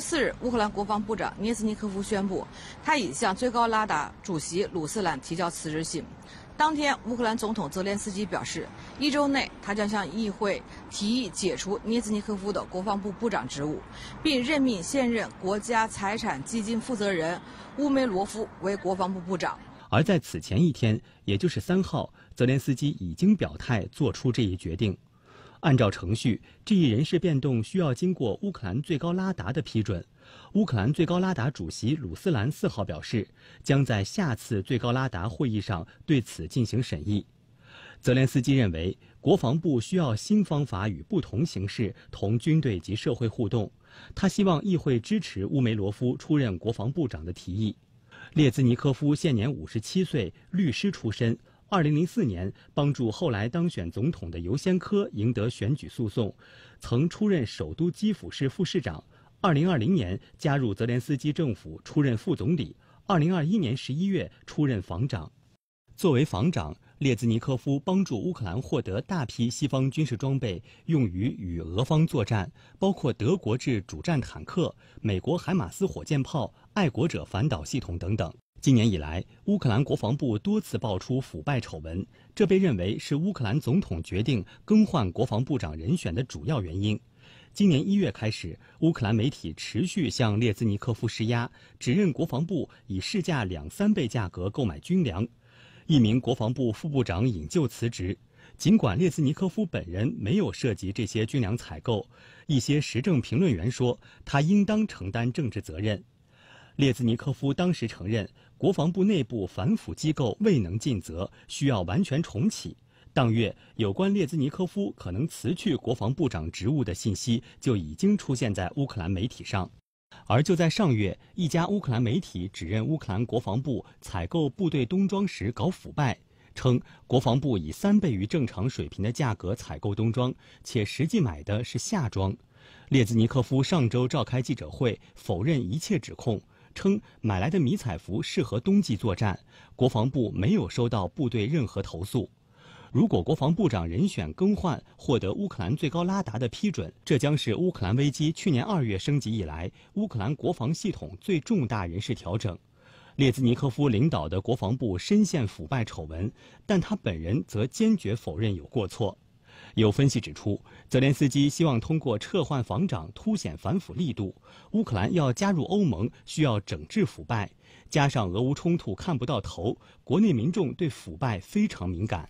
四日，乌克兰国防部长涅斯尼科夫宣布，他已向最高拉达主席鲁斯兰提交辞职信。当天，乌克兰总统泽连斯基表示，一周内他将向议会提议解除涅斯尼科夫的国防部部长职务，并任命现任国家财产基金负责人乌梅罗夫为国防部部长。而在此前一天，也就是三号，泽连斯基已经表态做出这一决定。按照程序，这一人事变动需要经过乌克兰最高拉达的批准。乌克兰最高拉达主席鲁斯兰四号表示，将在下次最高拉达会议上对此进行审议。泽连斯基认为，国防部需要新方法与不同形式同军队及社会互动。他希望议会支持乌梅罗夫出任国防部长的提议。列兹尼科夫现年五十七岁，律师出身。二零零四年，帮助后来当选总统的尤先科赢得选举诉讼，曾出任首都基辅市副市长。二零二零年，加入泽连斯基政府，出任副总理。二零二一年十一月，出任防长。作为防长，列兹尼科夫帮助乌克兰获得大批西方军事装备，用于与俄方作战，包括德国制主战坦克、美国海马斯火箭炮、爱国者反导系统等等。今年以来，乌克兰国防部多次爆出腐败丑闻，这被认为是乌克兰总统决定更换国防部长人选的主要原因。今年一月开始，乌克兰媒体持续向列兹尼科夫施压，指认国防部以市价两三倍价格购买军粮。一名国防部副部长引咎辞职。尽管列兹尼科夫本人没有涉及这些军粮采购，一些时政评论员说，他应当承担政治责任。列兹尼科夫当时承认，国防部内部反腐机构未能尽责，需要完全重启。当月，有关列兹尼科夫可能辞去国防部长职务的信息就已经出现在乌克兰媒体上。而就在上月，一家乌克兰媒体指认乌克兰国防部采购部队冬装时搞腐败，称国防部以三倍于正常水平的价格采购冬装，且实际买的是夏装。列兹尼科夫上周召开记者会，否认一切指控。称买来的迷彩服适合冬季作战，国防部没有收到部队任何投诉。如果国防部长人选更换获得乌克兰最高拉达的批准，这将是乌克兰危机去年二月升级以来乌克兰国防系统最重大人事调整。列兹尼科夫领导的国防部深陷腐败丑闻，但他本人则坚决否认有过错。有分析指出，泽连斯基希望通过撤换防长凸显反腐力度。乌克兰要加入欧盟，需要整治腐败，加上俄乌冲突看不到头，国内民众对腐败非常敏感。